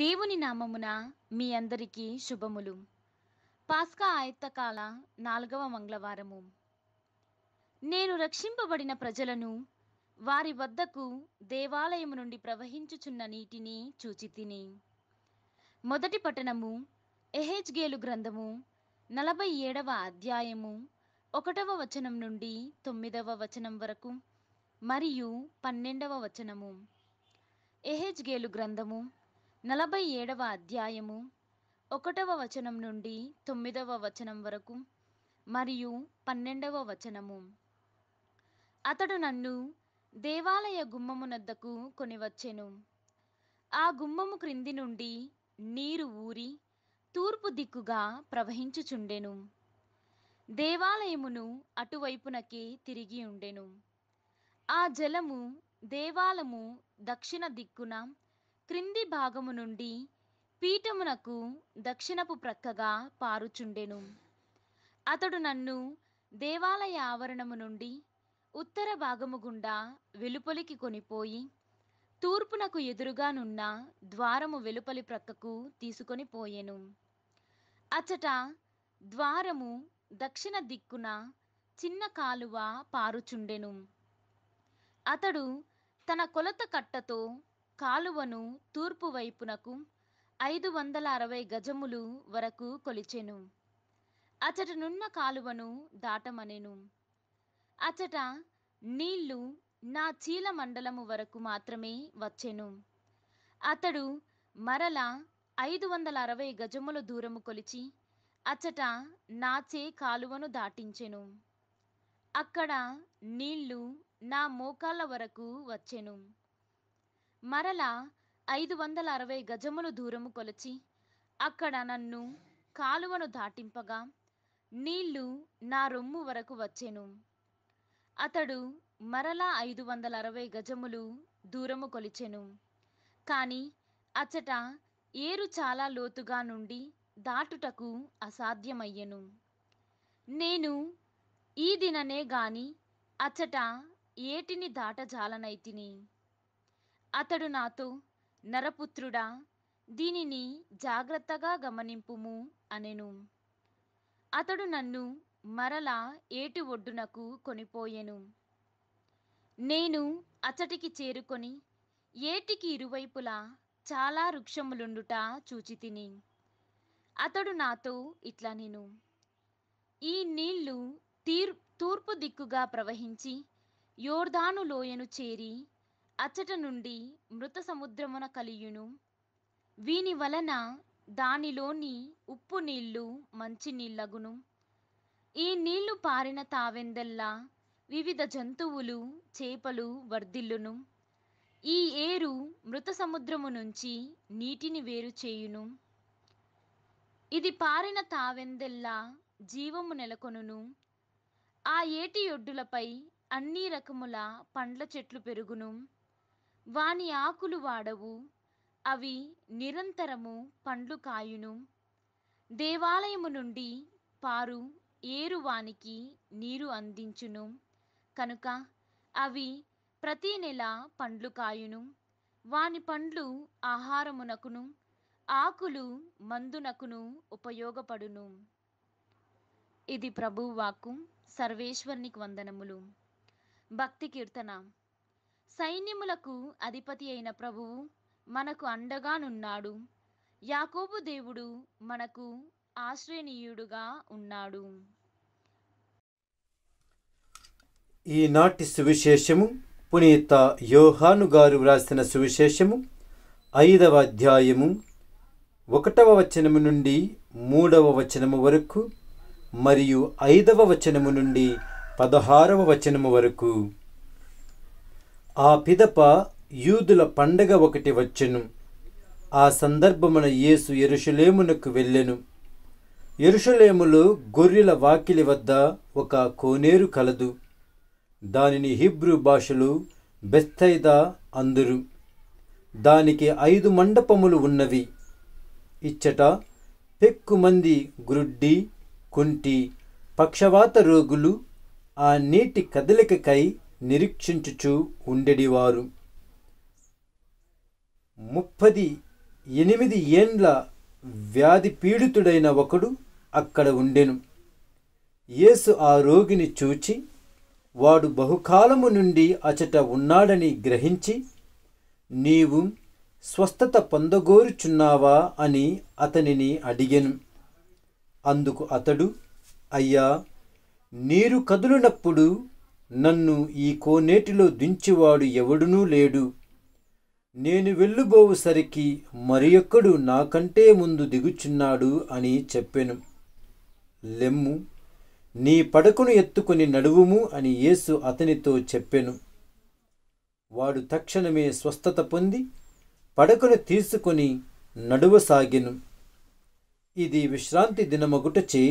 దేవుని నామమున మీ అందరికీ శుభములు పాస్కా ఆయత్తకాల నాలుగవ మంగళవారము నేను రక్షింపబడిన ప్రజలను వారి వద్దకు దేవాలయము నుండి ప్రవహించుచున్న నీటిని చూచితిని మొదటి పట్టణము గేలు గ్రంథము నలభై ఏడవ అధ్యాయము ఒకటవ వచనం నుండి తొమ్మిదవ వచనం వరకు మరియు పన్నెండవ వచనము గేలు గ్రంథము నలభై ఏడవ అధ్యాయము ఒకటవ వచనం నుండి తొమ్మిదవ వచనం వరకు మరియు పన్నెండవ వచనము అతడు నన్ను దేవాలయ గుమ్మమునద్దకు కొనివచ్చెను ఆ గుమ్మము క్రింది నుండి నీరు ఊరి తూర్పు దిక్కుగా ప్రవహించుచుండెను దేవాలయమును అటువైపునకే తిరిగి ఉండెను ఆ జలము దేవాలము దక్షిణ దిక్కున క్రింది భాగము నుండి పీఠమునకు దక్షిణపు ప్రక్కగా పారుచుండెను అతడు నన్ను దేవాలయ ఆవరణము నుండి ఉత్తర భాగము గుండా వెలుపలికి కొనిపోయి తూర్పునకు ఎదురుగా నున్న ద్వారము వెలుపలి ప్రక్కకు తీసుకొని పోయెను అచ్చట ద్వారము దక్షిణ దిక్కున చిన్న కాలువ పారుచుండెను అతడు తన కొలత కట్టతో కాలువను తూర్పు వైపునకు ఐదు వందల అరవై గజములు వరకు కొలిచెను అచటనున్న కాలువను దాటమనెను అచట నీళ్లు నా చీల మండలము వరకు మాత్రమే వచ్చెను అతడు మరల ఐదు వందల అరవై గజముల దూరము కొలిచి అచట నాచే కాలువను దాటించెను అక్కడ నీళ్లు నా మోకాళ్ళ వరకు వచ్చెను మరలా ఐదు వందల అరవై గజములు దూరము కొలిచి అక్కడ నన్ను కాలువను దాటింపగా నీళ్లు నా రొమ్ము వరకు వచ్చెను అతడు మరలా ఐదు వందల అరవై గజములు దూరము కొలిచెను కానీ అచ్చట ఏరు చాలా లోతుగా నుండి దాటుటకు అసాధ్యమయ్యెను నేను ఈ దిననే గాని అచ్చట ఏటిని దాటజాలనైతిని అతడు నాతో నరపుత్రుడా దీనిని జాగ్రత్తగా గమనింపుము అనెను అతడు నన్ను మరలా ఏటి ఒడ్డునకు కొనిపోయెను నేను అతటికి చేరుకొని ఏటికి ఇరువైపులా చాలా వృక్షములుండుట చూచితిని అతడు నాతో ఇట్లా నేను ఈ నీళ్లు తీర్ తూర్పు దిక్కుగా ప్రవహించి యోర్ధాను లోయను చేరి అచ్చట నుండి మృత సముద్రమున కలియును వీని వలన దానిలోని ఉప్పు నీళ్లు మంచినీళ్ళగును ఈ నీళ్లు పారిన తావెందల్లా వివిధ జంతువులు చేపలు వర్ధిల్లును ఈ ఏరు మృత సముద్రము నుంచి నీటిని వేరు చేయును ఇది పారిన తావెందెల్లా జీవము నెలకొనును ఆ ఏటి ఒడ్డులపై అన్ని రకముల పండ్ల చెట్లు పెరుగును వాని ఆకులు వాడవు అవి నిరంతరము పండ్లు కాయును దేవాలయము నుండి పారు ఏరు వానికి నీరు అందించును కనుక అవి ప్రతి నెల పండ్లు కాయును వాని పండ్లు ఆహారమునకును ఆకులు మందునకును ఉపయోగపడును ఇది ప్రభువాకు సర్వేశ్వరునికి వందనములు భక్తి కీర్తన సైన్యములకు అధిపతి అయిన ప్రభువు మనకు అండగానున్నాడు యాకోబు దేవుడు మనకు ఆశ్రయనీయుడుగా ఉన్నాడు ఈనాటి సువిశేషము పునీత యోహాను గారు వ్రాసిన సువిశేషము ఐదవ అధ్యాయము ఒకటవ వచనము నుండి మూడవ వచనము వరకు మరియు ఐదవ వచనము నుండి పదహారవ వచనము వరకు ఆ పిదప యూదుల పండగ ఒకటి వచ్చెను ఆ సందర్భమున యేసు ఎరుషులేమునకు వెళ్ళెను ఎరుషులేములో గొర్రెల వాకిలి వద్ద ఒక కోనేరు కలదు దానిని హిబ్రూ భాషలు బెస్తైదా అందురు దానికి ఐదు మండపములు ఉన్నవి ఇచ్చట పెక్కుమంది గ్రుడ్డి కుంటి పక్షవాత రోగులు ఆ నీటి కదలికకై నిరీక్షించుచు ఉండెడివారు ముప్పది ఎనిమిది ఏండ్ల వ్యాధి పీడితుడైన ఒకడు అక్కడ ఉండెను యేసు ఆ రోగిని చూచి వాడు బహుకాలము నుండి అచట ఉన్నాడని గ్రహించి నీవు స్వస్థత పొందగోరుచున్నావా అని అతనిని అడిగెను అందుకు అతడు అయ్యా నీరు కదులునప్పుడు నన్ను ఈ కోనేటిలో దించువాడు ఎవడునూ లేడు నేను వెళ్ళుబోవుసరికి మరి ఒక్కడు నాకంటే ముందు దిగుచున్నాడు అని చెప్పెను లెమ్ము నీ పడకను ఎత్తుకుని నడువుము అని యేసు అతనితో చెప్పెను వాడు తక్షణమే స్వస్థత పొంది పడకను తీసుకొని నడువసాగెను ఇది విశ్రాంతి దినమగుటచే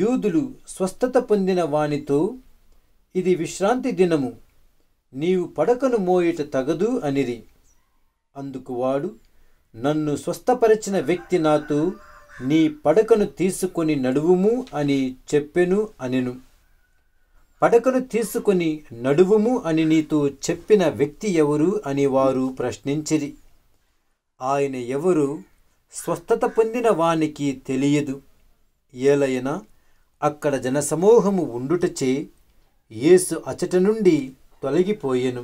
యూదులు స్వస్థత పొందిన వానితో ఇది విశ్రాంతి దినము నీవు పడకను మోయట తగదు అనిది అందుకు వాడు నన్ను స్వస్థపరిచిన వ్యక్తి నాతో నీ పడకను తీసుకొని నడువుము అని చెప్పెను అనెను పడకను తీసుకొని నడువుము అని నీతో చెప్పిన వ్యక్తి ఎవరు అని వారు ప్రశ్నించిరి ఆయన ఎవరు స్వస్థత పొందిన వానికి తెలియదు ఏలైనా అక్కడ జనసమూహము ఉండుటచే యేసు అచట నుండి తొలగిపోయెను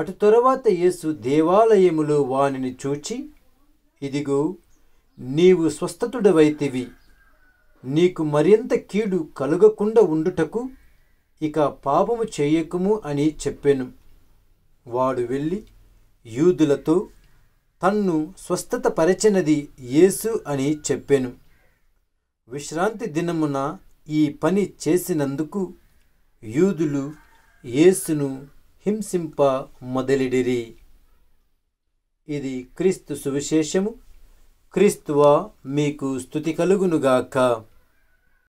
అటు తరువాత యేసు దేవాలయములో వానిని చూచి ఇదిగో నీవు స్వస్థతుడవైతివి నీకు మరింత కీడు కలుగకుండా ఉండుటకు ఇక పాపము చేయకుము అని చెప్పాను వాడు వెళ్ళి యూదులతో తన్ను స్వస్థత పరచినది యేసు అని చెప్పాను విశ్రాంతి దినమున ఈ పని చేసినందుకు యూదులు యేసును హింసింప మొదలిడిరి ఇది క్రీస్తు సువిశేషము క్రీస్తువా మీకు స్థుతి కలుగునుగాక